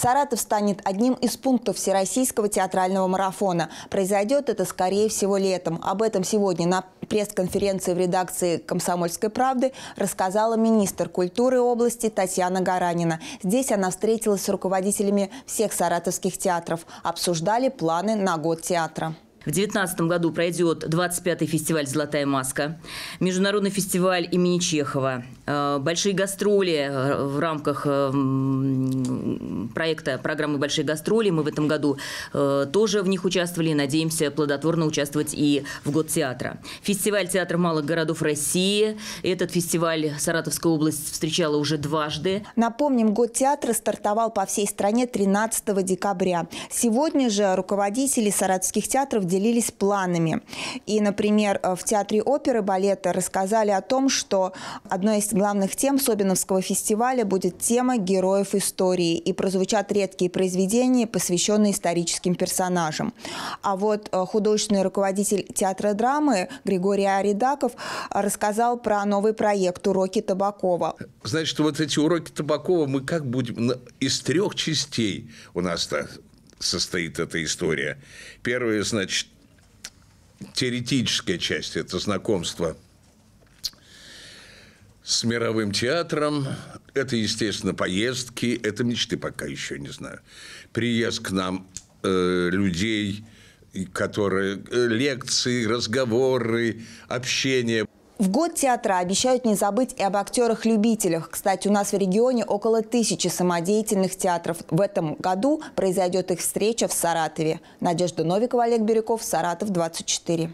Саратов станет одним из пунктов Всероссийского театрального марафона. Произойдет это, скорее всего, летом. Об этом сегодня на пресс-конференции в редакции «Комсомольской правды» рассказала министр культуры области Татьяна Гаранина. Здесь она встретилась с руководителями всех саратовских театров. Обсуждали планы на год театра. В 2019 году пройдет 25-й фестиваль «Золотая маска», международный фестиваль имени Чехова, э, большие гастроли э, в рамках э, проекта программы «Большие гастроли». Мы в этом году тоже в них участвовали, надеемся плодотворно участвовать и в год театра. Фестиваль театра малых городов России. Этот фестиваль Саратовская область встречала уже дважды. Напомним, год театра стартовал по всей стране 13 декабря. Сегодня же руководители саратовских театров – делились планами. И, например, э, в Театре оперы балета рассказали о том, что одной из главных тем Собиновского фестиваля будет тема героев истории, и прозвучат редкие произведения, посвященные историческим персонажам. А вот э, художественный руководитель театра драмы Григорий Аридаков э, рассказал про новый проект «Уроки Табакова». Значит, вот эти уроки Табакова мы как будем... Из трех частей у нас состоит эта история. Первая, значит, теоретическая часть – это знакомство с мировым театром. Это, естественно, поездки. Это мечты пока еще не знаю. Приезд к нам э, людей, которые э, лекции, разговоры, общение. В год театра обещают не забыть и об актерах-любителях. Кстати, у нас в регионе около тысячи самодеятельных театров. В этом году произойдет их встреча в Саратове. Надежда Новикова, Олег Бирюков, Саратов, 24.